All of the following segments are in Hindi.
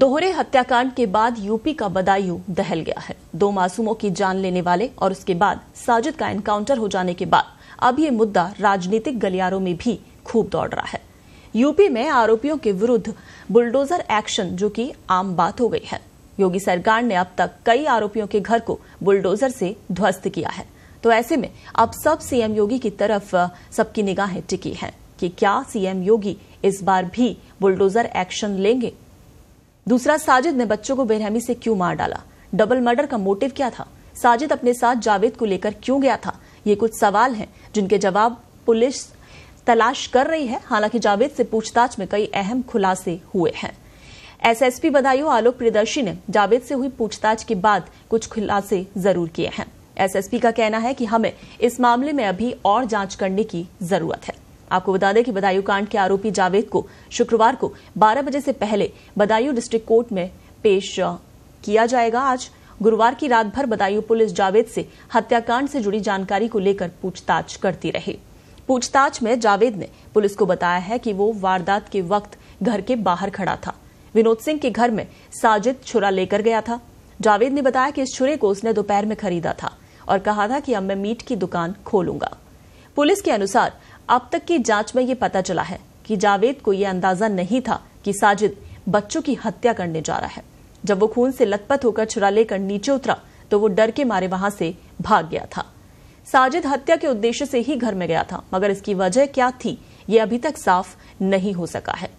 दोहरे हत्याकांड के बाद यूपी का बदायूं दहल गया है दो मासूमों की जान लेने वाले और उसके बाद साजिद का एनकाउंटर हो जाने के बाद अब ये मुद्दा राजनीतिक गलियारों में भी खूब दौड़ रहा है यूपी में आरोपियों के विरुद्ध बुलडोजर एक्शन जो कि आम बात हो गई है योगी सरकार ने अब तक कई आरोपियों के घर को बुलडोजर से ध्वस्त किया है तो ऐसे में अब सब सीएम योगी की तरफ सबकी निगाहें टिकी है कि क्या सीएम योगी इस बार भी बुलडोजर एक्शन लेंगे दूसरा साजिद ने बच्चों को बेरहमी से क्यों मार डाला डबल मर्डर का मोटिव क्या था साजिद अपने साथ जावेद को लेकर क्यों गया था ये कुछ सवाल हैं जिनके जवाब पुलिस तलाश कर रही है हालांकि जावेद से पूछताछ में कई अहम खुलासे हुए हैं एसएसपी बदायूं आलोक प्रियदर्शी ने जावेद से हुई पूछताछ के बाद कुछ खुलासे जरूर किए हैं एसएसपी का कहना है कि हमें इस मामले में अभी और जांच करने की जरूरत है आपको बता दें कि बदायूं कांड के आरोपी जावेद को शुक्रवार को 12 बजे से पहले बदायूं डिस्ट्रिक्ट कोर्ट में पेश किया जाएगा आज गुरुवार की रात भर बदायूं पुलिस जावेद से हत्याकांड से जुड़ी जानकारी को लेकर पूछताछ करती रही पूछताछ में जावेद ने पुलिस को बताया है कि वो वारदात के वक्त घर के बाहर खड़ा था विनोद सिंह के घर में साजिद छुरा लेकर गया था जावेद ने बताया कि इस छुरे को उसने दोपहर में खरीदा था और कहा था कि अब मैं मीट की दुकान खोलूंगा पुलिस के अनुसार अब तक की जांच में ये पता चला है कि जावेद को यह अंदाजा नहीं था कि साजिद बच्चों की हत्या करने जा रहा है जब वो खून से लथपथ होकर छुरा लेकर नीचे उतरा तो वो डर के मारे वहां से भाग गया था साजिद हत्या के उद्देश्य से ही घर में गया था मगर इसकी वजह क्या थी ये अभी तक साफ नहीं हो सका है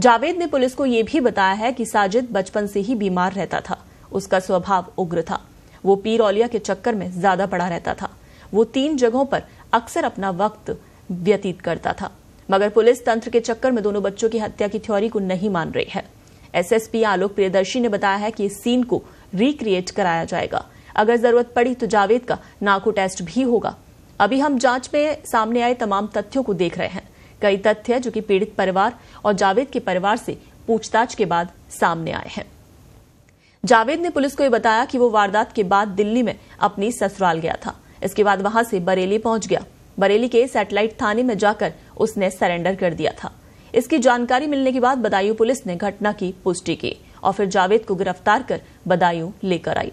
जावेद ने पुलिस को यह भी बताया है कि साजिद बचपन से ही बीमार रहता था उसका स्वभाव उग्र था वो पीर औलिया के चक्कर में ज्यादा पड़ा रहता था वो तीन जगहों पर अक्सर अपना वक्त व्यतीत करता था मगर पुलिस तंत्र के चक्कर में दोनों बच्चों की हत्या की थ्योरी को नहीं मान रही है एसएसपी आलोक प्रियदर्शी ने बताया है कि इस सीन को रिक्रिएट कराया जाएगा अगर जरूरत पड़ी तो जावेद का नाको टेस्ट भी होगा अभी हम जांच में सामने आए तमाम तथ्यों को देख रहे हैं कई तथ्य जो कि पीड़ित परिवार और जावेद के परिवार से पूछताछ के बाद सामने आए हैं जावेद ने पुलिस को यह बताया कि वो वारदात के बाद दिल्ली में अपनी ससुराल गया था इसके बाद वहां से बरेली पहुंच गया बरेली के सैटेलाइट थाने में जाकर उसने सरेंडर कर दिया था इसकी जानकारी मिलने के बाद बदायूं पुलिस ने घटना की पुष्टि की और फिर जावेद को गिरफ्तार कर बदायूं लेकर आई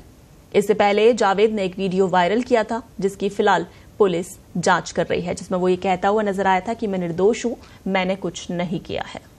इससे पहले जावेद ने एक वीडियो वायरल किया था जिसकी फिलहाल पुलिस जांच कर रही है जिसमें वो ये कहता हुआ नजर आया था कि मैं निर्दोष हूं मैंने कुछ नहीं किया है